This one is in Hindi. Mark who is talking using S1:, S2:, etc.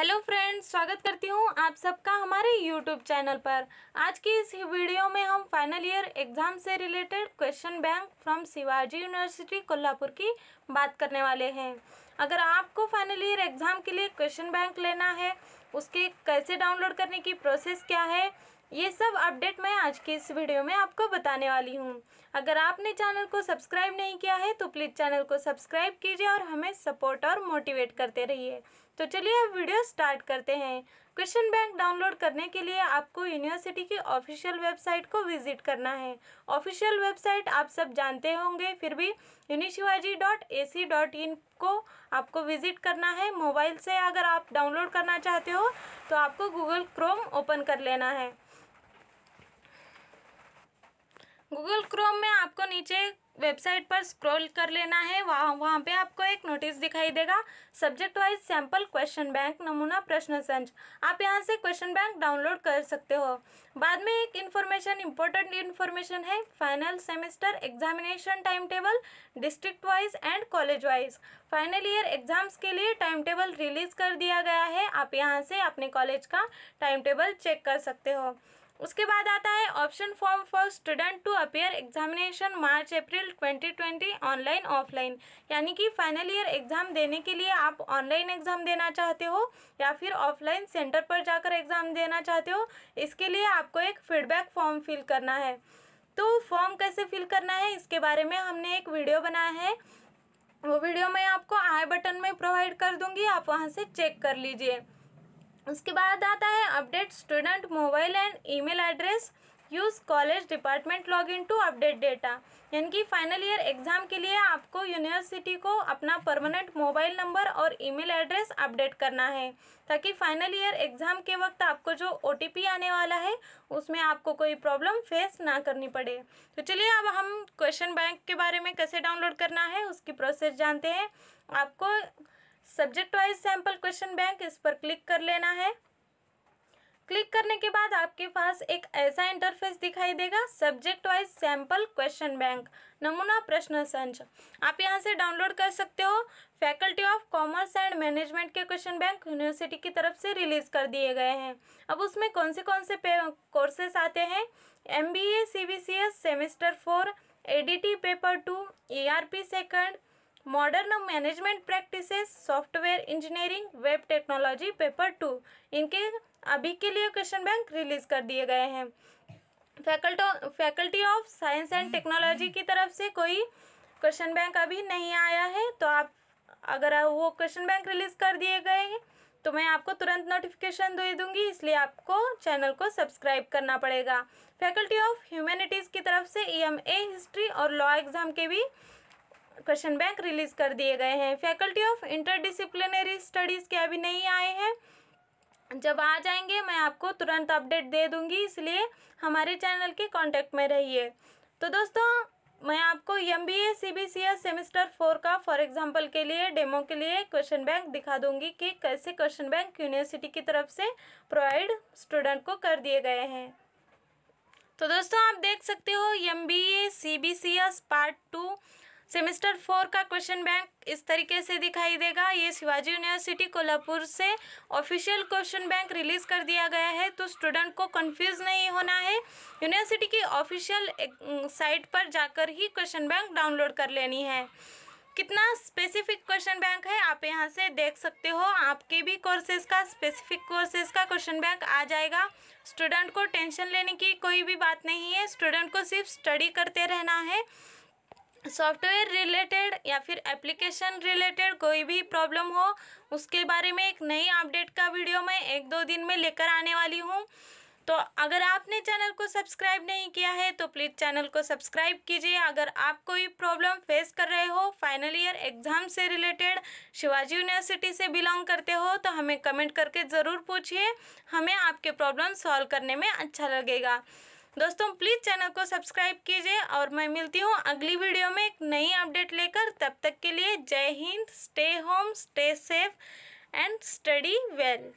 S1: हेलो फ्रेंड्स स्वागत करती हूँ आप सबका हमारे यूट्यूब चैनल पर आज की इस वीडियो में हम फाइनल ईयर एग्ज़ाम से related question bank from Shivaji university Kolhapur की बात करने वाले हैं अगर आपको फाइनल ईयर एग्ज़ाम के लिए क्वेश्चन बैंक लेना है उसके कैसे डाउनलोड करने की प्रोसेस क्या है ये सब अपडेट मैं आज के इस वीडियो में आपको बताने वाली हूँ अगर आपने चैनल को सब्सक्राइब नहीं किया है तो प्लीज़ चैनल को सब्सक्राइब कीजिए और हमें सपोर्ट और मोटिवेट करते रहिए तो चलिए अब वीडियो स्टार्ट करते हैं क्वेश्चन बैंक डाउनलोड करने के लिए आपको यूनिवर्सिटी की ऑफिशियल वेबसाइट को विजिट करना है ऑफिशियल वेबसाइट आप सब जानते होंगे फिर भी यूनिशिवाजी dot A C dot in को आपको विजिट करना है मोबाइल से अगर आप डाउनलोड करना चाहते हो तो आपको गूगल क्रोम ओपन कर लेना है गूगल क्रोम में आपको नीचे वेबसाइट पर स्क्रॉल कर लेना है वहाँ वहाँ पे आपको एक नोटिस दिखाई देगा subject wise sample question bank नमूना प्रश्न संच आप यहाँ से क्वेश्चन बैंक डाउनलोड कर सकते हो बाद में एक इन्फॉर्मेशन इम्पोर्टेंट इन्फॉर्मेशन है final semester examination time table district wise and college wise final year exams के लिए टाइम टेबल रिलीज कर दिया गया है आप यहाँ से अपने कॉलेज का टाइम टेबल चेक कर सकते हो उसके बाद आता है option form for student to appear examination March April 2020 online offline यानी कि फाइनल ईयर एग्ज़ाम देने के लिए आप ऑनलाइन एग्ज़ाम देना चाहते हो या फिर ऑफलाइन सेंटर पर जाकर एग्ज़ाम देना चाहते हो इसके लिए आपको एक फीडबैक फॉर्म फिल करना है तो फॉर्म कैसे फिल करना है इसके बारे में हमने एक वीडियो बनाया है वो वीडियो मैं आपको आई बटन में प्रोवाइड कर दूंगी आप वहाँ से चेक कर लीजिए उसके बाद आता है update student mobile and email address use college department log in to update data यानी कि फाइनल ईयर एग्ज़ाम के लिए आपको यूनिवर्सिटी को अपना परमानेंट मोबाइल नंबर और ईमेल एड्रेस अपडेट करना है ताकि फाइनल ईयर एग्ज़ाम के वक्त आपको जो ओ आने वाला है उसमें आपको कोई प्रॉब्लम फेस ना करनी पड़े तो चलिए अब हम क्वेश्चन बैंक के बारे में कैसे डाउनलोड करना है उसकी प्रोसेस जानते हैं आपको subject wise sample question bank इस पर क्लिक कर लेना है क्लिक करने के बाद आपके पास एक ऐसा इंटरफेस दिखाई देगा subject wise sample question bank नमूना प्रश्न संच आप यहां से डाउनलोड कर सकते हो faculty of commerce and management के क्वेश्चन बैंक यूनिवर्सिटी की तरफ से रिलीज कर दिए गए हैं अब उसमें कौन से कौन से कोर्सेस आते हैं M B A C B C S semester four A D T paper two A R P second modern management practices software engineering web technology paper two इनके अभी के लिए क्वेश्चन बैंक रिलीज कर दिए गए हैं faculty faculty of science and technology की तरफ से कोई क्वेश्चन बैंक अभी नहीं आया है तो आप अगर वो क्वेश्चन बैंक रिलीज कर दिए गए हैं तो मैं आपको तुरंत नोटिफिकेशन दे दूंगी इसलिए आपको चैनल को सब्सक्राइब करना पड़ेगा फैकल्टी ऑफ ह्यूमैनिटीज़ की तरफ से ई e हिस्ट्री और लॉ एग्ज़ाम के भी क्वेश्चन बैंक रिलीज कर दिए गए हैं फैकल्टी ऑफ इंटरडिसिप्लिनरी स्टडीज़ के अभी नहीं आए हैं जब आ जाएंगे मैं आपको तुरंत अपडेट दे दूंगी इसलिए हमारे चैनल के कांटेक्ट में रहिए तो दोस्तों मैं आपको M B A C B C S semester four का फॉर एग्जांपल के लिए डेमो के लिए क्वेश्चन बैंक दिखा दूंगी कि कैसे क्वेश्चन बैंक यूनिवर्सिटी की तरफ से प्रोवाइड स्टूडेंट को कर दिए गए हैं तो दोस्तों आप देख सकते हो M B A C B C S part two semester four का क्वेश्चन बैंक इस तरीके से दिखाई देगा ये शिवाजी यूनिवर्सिटी कोल्हापुर से ऑफिशियल क्वेश्चन बैंक रिलीज़ कर दिया गया है तो स्टूडेंट को कंफ्यूज नहीं होना है यूनिवर्सिटी की ऑफिशियल साइट पर जाकर ही क्वेश्चन बैंक डाउनलोड कर लेनी है कितना स्पेसिफिक क्वेश्चन बैंक है आप यहाँ से देख सकते हो आपके भी कोर्सेज का स्पेसिफिक कोर्सेज का क्वेश्चन बैंक आ जाएगा स्टूडेंट को टेंशन लेने की कोई भी बात नहीं है स्टूडेंट को सिर्फ स्टडी करते रहना है सॉफ्टवेयर रिलेटेड या फिर एप्लीकेशन रिलेटेड कोई भी प्रॉब्लम हो उसके बारे में एक नई अपडेट का वीडियो मैं एक दो दिन में लेकर आने वाली हूँ तो अगर आपने चैनल को सब्सक्राइब नहीं किया है तो प्लीज़ चैनल को सब्सक्राइब कीजिए अगर आप कोई प्रॉब्लम फेस कर रहे हो फाइनल ईयर एग्ज़ाम से रिलेटेड शिवाजी यूनिवर्सिटी से बिलोंग करते हो तो हमें कमेंट करके ज़रूर पूछिए हमें आपके प्रॉब्लम सॉल्व करने में अच्छा लगेगा दोस्तों प्लीज़ चैनल को सब्सक्राइब कीजिए और मैं मिलती हूँ अगली वीडियो में एक नई अपडेट लेकर तब तक के लिए जय हिंद stay home stay safe and study well